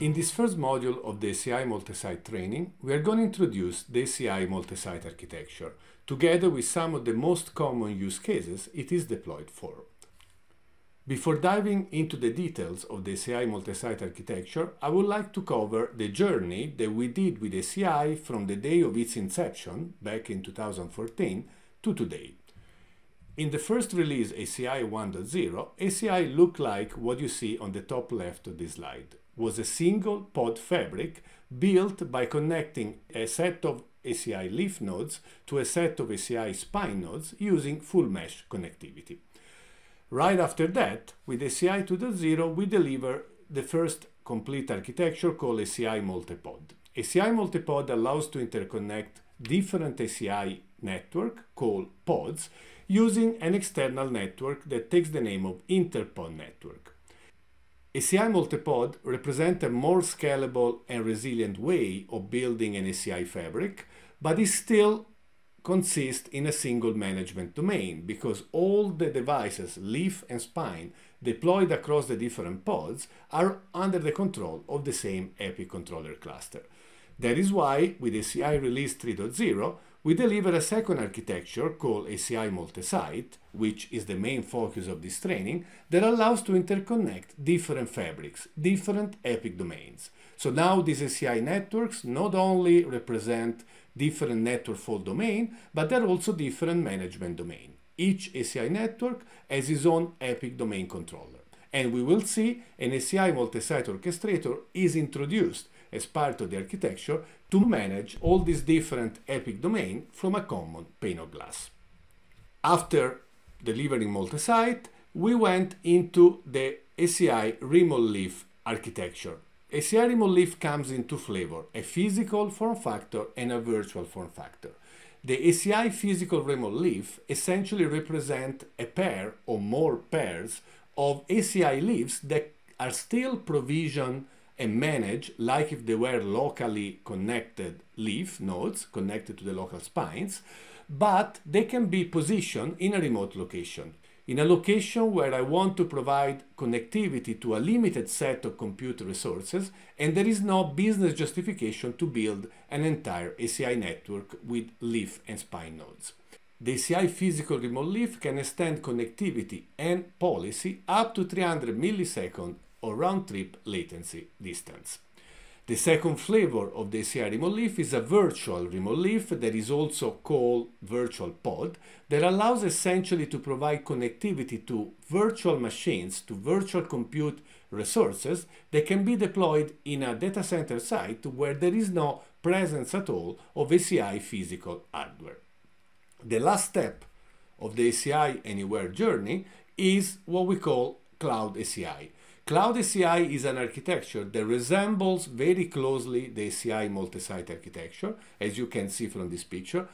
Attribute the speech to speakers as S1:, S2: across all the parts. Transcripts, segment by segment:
S1: In this first module of the ACI multi-site training, we are going to introduce the ACI multi-site architecture, together with some of the most common use cases it is deployed for. Before diving into the details of the ACI multi-site architecture, I would like to cover the journey that we did with ACI from the day of its inception, back in 2014, to today. In the first release ACI 1.0, ACI looked like what you see on the top left of this slide was a single pod fabric built by connecting a set of ACI leaf nodes to a set of ACI spine nodes using full mesh connectivity. Right after that, with ACI 2.0, we deliver the first complete architecture called ACI Multipod. ACI Multipod allows to interconnect different ACI network called pods using an external network that takes the name of Interpod network. ACI Multipod represent a more scalable and resilient way of building an ACI fabric, but it still consists in a single management domain because all the devices, leaf and spine, deployed across the different pods are under the control of the same EPI controller cluster. That is why, with ACI Release 3.0, we deliver a second architecture called ACI Multisite, which is the main focus of this training, that allows to interconnect different fabrics, different epic domains. So now these ACI networks not only represent different network fault domain, but they're also different management domain. Each ACI network has its own epic domain controller. And we will see an ACI multi-site orchestrator is introduced as part of the architecture to manage all these different epic domain from a common pane of glass. After delivering multisite, we went into the ACI Remote Leaf architecture. ACI Remote Leaf comes in two flavor, a physical form factor and a virtual form factor. The ACI physical remote leaf essentially represent a pair or more pairs of ACI leaves that are still provisioned and manage, like if they were locally connected leaf nodes, connected to the local spines, but they can be positioned in a remote location. In a location where I want to provide connectivity to a limited set of computer resources, and there is no business justification to build an entire ACI network with leaf and spine nodes. The ACI physical remote leaf can extend connectivity and policy up to 300 milliseconds or round-trip latency distance. The second flavor of the ACI remote leaf is a virtual remote leaf that is also called virtual pod that allows essentially to provide connectivity to virtual machines, to virtual compute resources that can be deployed in a data center site where there is no presence at all of ACI physical hardware. The last step of the ACI Anywhere journey is what we call Cloud ACI, Cloud ACI is an architecture that resembles very closely the ACI multi-site architecture, as you can see from this picture,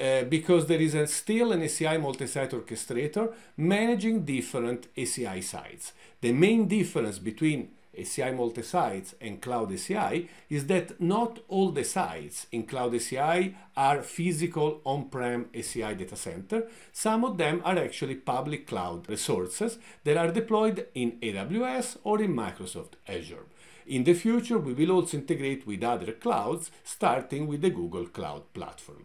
S1: uh, because there is a, still an ACI multi-site orchestrator managing different ACI sites. The main difference between ACI multi-sites and Cloud ACI is that not all the sites in Cloud ACI are physical on-prem ACI data center. Some of them are actually public cloud resources that are deployed in AWS or in Microsoft Azure. In the future, we will also integrate with other clouds, starting with the Google Cloud Platform.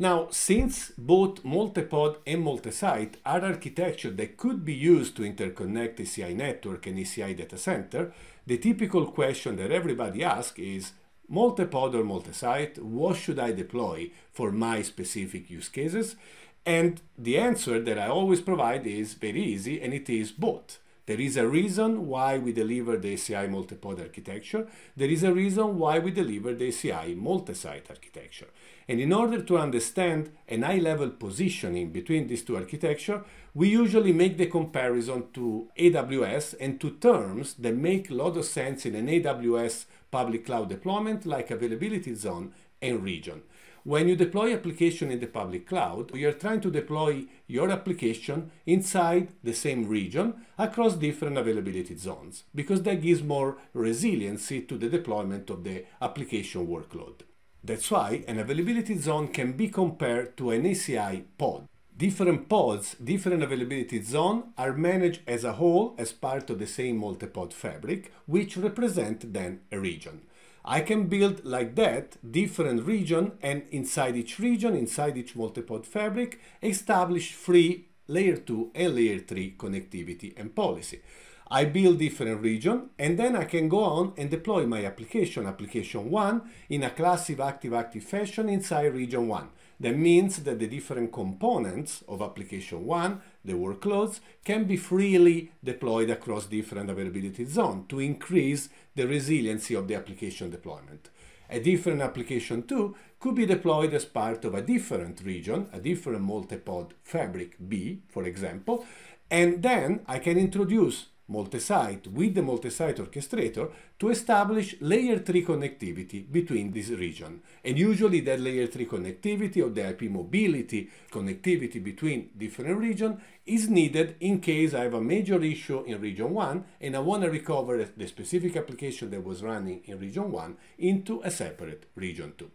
S1: Now, since both multipod and multisite are architecture that could be used to interconnect ECI network and ECI data center, the typical question that everybody asks is, multipod or multisite, what should I deploy for my specific use cases? And the answer that I always provide is very easy, and it is both. There is a reason why we deliver the ACI multipod architecture. There is a reason why we deliver the ACI multi-site architecture. And in order to understand an high-level positioning between these two architecture, we usually make the comparison to AWS and to terms that make a lot of sense in an AWS public cloud deployment like availability zone and region. When you deploy application in the public cloud, you are trying to deploy your application inside the same region across different availability zones, because that gives more resiliency to the deployment of the application workload. That's why an availability zone can be compared to an ACI pod. Different pods, different availability zone are managed as a whole as part of the same multi-pod fabric, which represent then a region. I can build like that different region and inside each region, inside each multipod fabric, establish free layer 2 and layer 3 connectivity and policy. I build different region and then I can go on and deploy my application, application 1, in a classive active-active fashion inside region 1. That means that the different components of application one, the workloads, can be freely deployed across different availability zones to increase the resiliency of the application deployment. A different application two could be deployed as part of a different region, a different multipod fabric B, for example, and then I can introduce multi-site with the multi-site orchestrator to establish layer 3 connectivity between this region. And usually that layer 3 connectivity or the IP mobility connectivity between different regions is needed in case I have a major issue in region 1 and I want to recover the specific application that was running in region 1 into a separate region 2.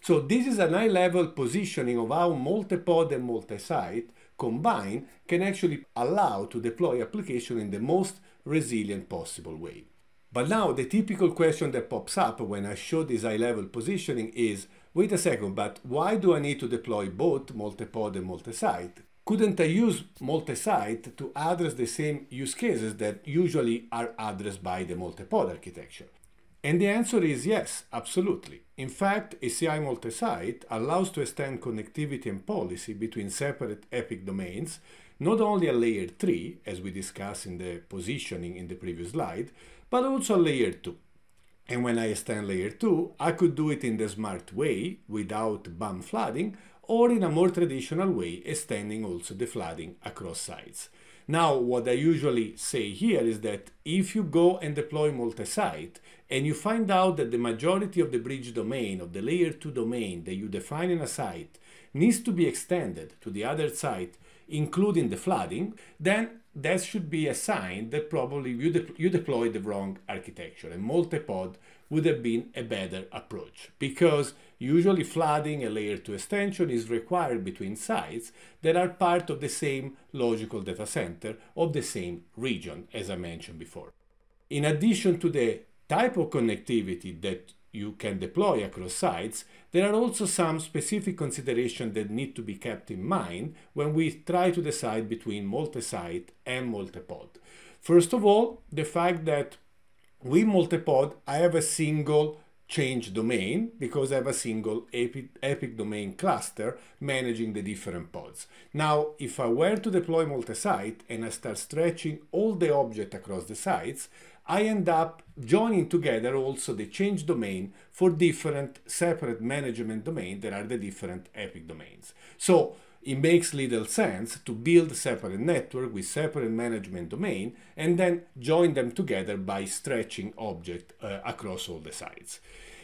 S1: So this is an high-level positioning of how multi-pod and multi-site combine can actually allow to deploy application in the most resilient possible way. But now the typical question that pops up when I show this high-level positioning is, wait a second, but why do I need to deploy both multipod and multi-site? Couldn't I use multi-site to address the same use cases that usually are addressed by the multipod architecture? And the answer is yes, absolutely. In fact, a CI multisite allows to extend connectivity and policy between separate epic domains, not only at layer 3, as we discussed in the positioning in the previous slide, but also at layer 2. And when I extend layer 2, I could do it in the smart way without BAM flooding, or in a more traditional way, extending also the flooding across sites. Now, what I usually say here is that if you go and deploy multi-site and you find out that the majority of the bridge domain, of the layer 2 domain that you define in a site needs to be extended to the other site, including the flooding, then that should be a sign that probably you, de you deployed the wrong architecture and multi-pod would have been a better approach because Usually flooding a layer 2 extension is required between sites that are part of the same logical data center of the same region, as I mentioned before. In addition to the type of connectivity that you can deploy across sites, there are also some specific considerations that need to be kept in mind when we try to decide between multi-site and multi-pod. First of all, the fact that with multi-pod, I have a single change domain because I have a single Epic, Epic domain cluster managing the different pods. Now, if I were to deploy multi-site and I start stretching all the object across the sites, I end up joining together also the change domain for different separate management domain that are the different Epic domains. So it makes little sense to build separate network with separate management domain and then join them together by stretching object uh, across all the sites.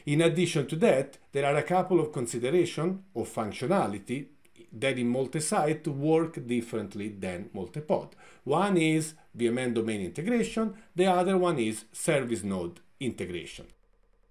S1: In addition to that, there are a couple of consideration of functionality that in multi-site work differently than multi-pod. One is VMN domain integration, the other one is service node integration.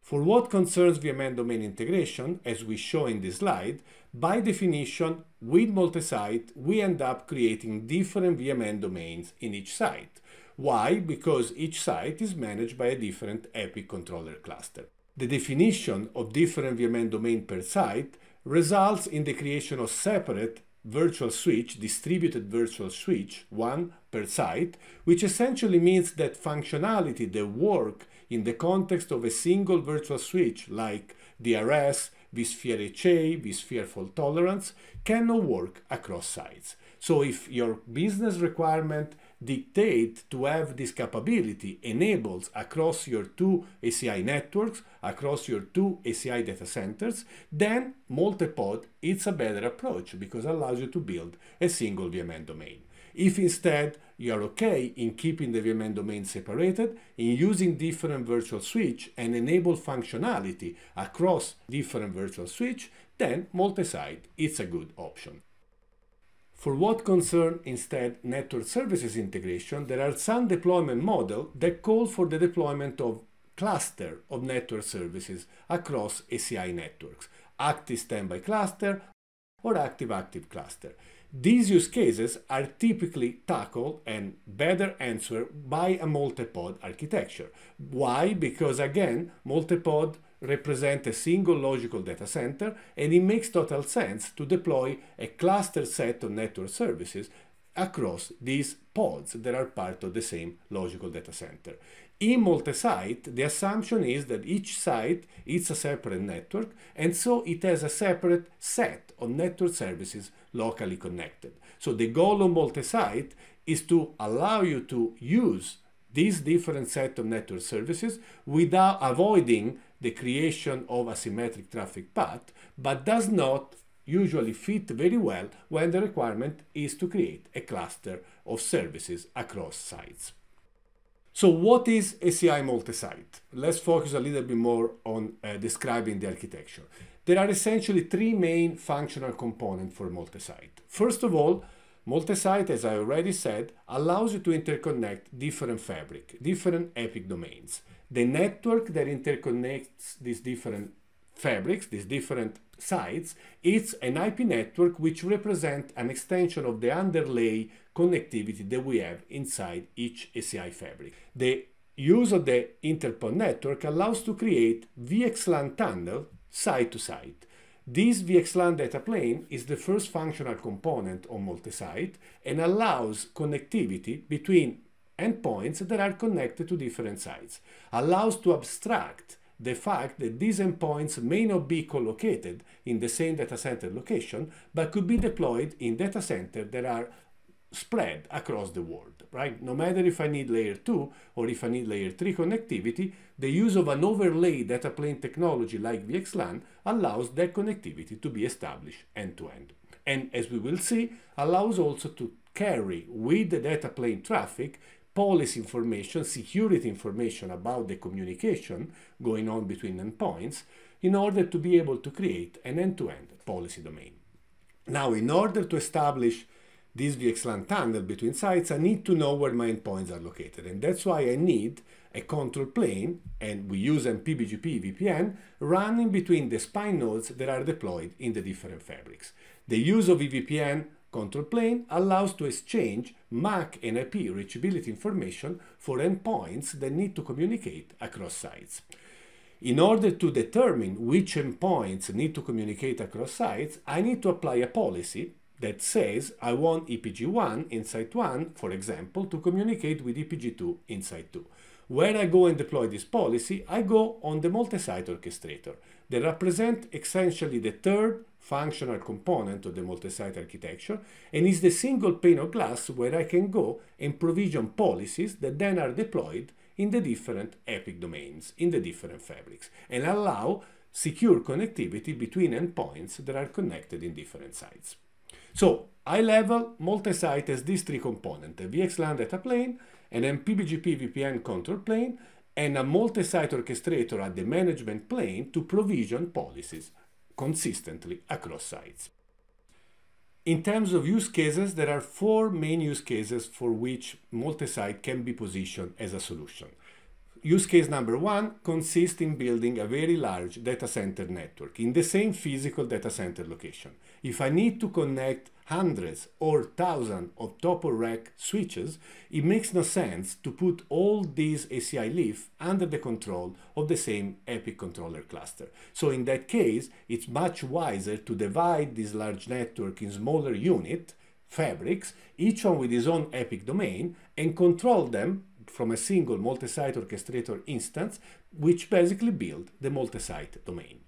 S1: For what concerns VMN domain integration, as we show in this slide, by definition, with multi-site, we end up creating different VMN domains in each site. Why? Because each site is managed by a different EPIC controller cluster. The definition of different VMN domain per site results in the creation of separate virtual switch, distributed virtual switch, one per site, which essentially means that functionality, the work in the context of a single virtual switch like DRS, vSphere HA, vSphere fault tolerance, cannot work across sites. So if your business requirement dictate to have this capability enables across your two ACI networks, across your two ACI data centers, then multipod it's a better approach because allows you to build a single VMN domain. If instead you are okay in keeping the VMN domain separated, in using different virtual switch and enable functionality across different virtual switch, then multi-site is a good option. For what concern instead network services integration, there are some deployment models that call for the deployment of cluster of network services across ACI networks, active standby cluster or active-active cluster. These use cases are typically tackled and better answered by a multipod architecture. Why? Because again, multipod represent a single logical data center, and it makes total sense to deploy a cluster set of network services across these pods that are part of the same logical data center. In multi-site, the assumption is that each site is a separate network, and so it has a separate set of network services locally connected. So the goal of multi-site is to allow you to use these different set of network services without avoiding the creation of a symmetric traffic path, but does not usually fit very well when the requirement is to create a cluster of services across sites. So what is ACI multi-site? Let's focus a little bit more on uh, describing the architecture. There are essentially three main functional components for multi-site. First of all, Multisite, as I already said, allows you to interconnect different fabric, different epic domains. The network that interconnects these different fabrics, these different sites, it's an IP network which represents an extension of the underlay connectivity that we have inside each ACI fabric. The use of the Interpol network allows to create VXLAN tunnel site to site. This VXLAN data plane is the first functional component on multi-site and allows connectivity between endpoints that are connected to different sites, allows to abstract the fact that these endpoints may not be co-located in the same data center location, but could be deployed in data centers that are spread across the world, right? No matter if I need layer 2 or if I need layer 3 connectivity, the use of an overlay data plane technology like VXLAN allows that connectivity to be established end-to-end. -end. And as we will see, allows also to carry with the data plane traffic policy information, security information about the communication going on between endpoints in order to be able to create an end-to-end -end policy domain. Now, in order to establish this VXLAN tunnel between sites, I need to know where my endpoints are located. And that's why I need a control plane, and we use MPBGP VPN, running between the spine nodes that are deployed in the different fabrics. The use of VPN control plane allows to exchange MAC and IP reachability information for endpoints that need to communicate across sites. In order to determine which endpoints need to communicate across sites, I need to apply a policy that says I want EPG1 inside 1, for example, to communicate with EPG2 inside 2. Where I go and deploy this policy, I go on the multi-site orchestrator. They represent essentially the third functional component of the multi-site architecture and is the single pane of glass where I can go and provision policies that then are deployed in the different epic domains, in the different fabrics, and allow secure connectivity between endpoints that are connected in different sites. So I level multi-site has these three components, a VXLAN data plane, an MPBGP VPN control plane, and a multi-site orchestrator at the management plane to provision policies consistently across sites. In terms of use cases, there are four main use cases for which multi-site can be positioned as a solution. Use case number one consists in building a very large data center network in the same physical data center location. If I need to connect hundreds or thousands of top-of-rack switches, it makes no sense to put all these ACI leaf under the control of the same EPIC controller cluster. So in that case, it's much wiser to divide this large network in smaller unit fabrics, each one with its own EPIC domain, and control them from a single multi-site orchestrator instance, which basically build the multi-site domain.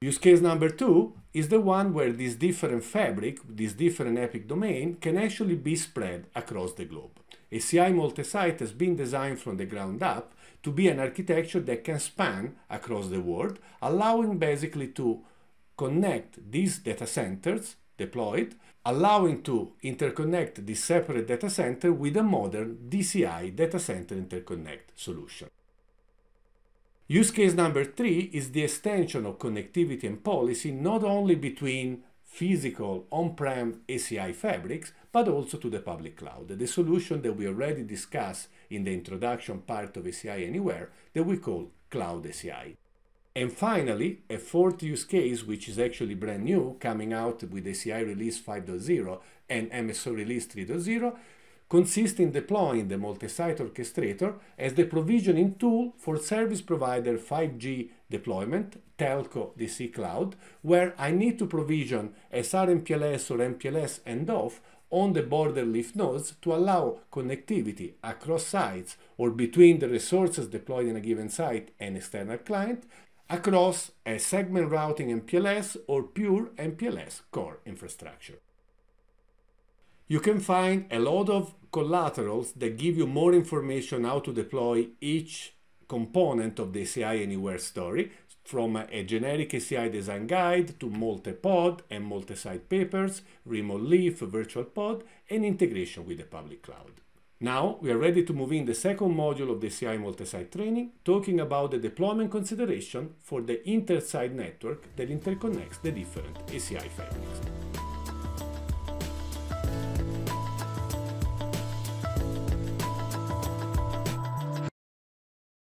S1: Use case number two is the one where this different fabric, this different epic domain, can actually be spread across the globe. A CI multi-site has been designed from the ground up to be an architecture that can span across the world, allowing basically to connect these data centers deployed allowing to interconnect the separate data center with a modern DCI data center interconnect solution. Use case number three is the extension of connectivity and policy not only between physical on-prem ACI fabrics, but also to the public cloud, the solution that we already discussed in the introduction part of ACI Anywhere that we call Cloud ACI. And finally, a fourth use case, which is actually brand new, coming out with ACI release 5.0 and MSO release 3.0, consists in deploying the multi-site orchestrator as the provisioning tool for service provider 5G deployment, telco DC cloud, where I need to provision SRMPLS or MPLS and off on the border leaf nodes to allow connectivity across sites or between the resources deployed in a given site and external client across a segment routing MPLS or pure MPLS core infrastructure. You can find a lot of collaterals that give you more information how to deploy each component of the ACI Anywhere story, from a generic ACI design guide to multi-pod and multi-site papers, remote leaf, virtual pod, and integration with the public cloud. Now we are ready to move in the second module of the CI multi-site training, talking about the deployment consideration for the inter-site network that interconnects the different ACI families.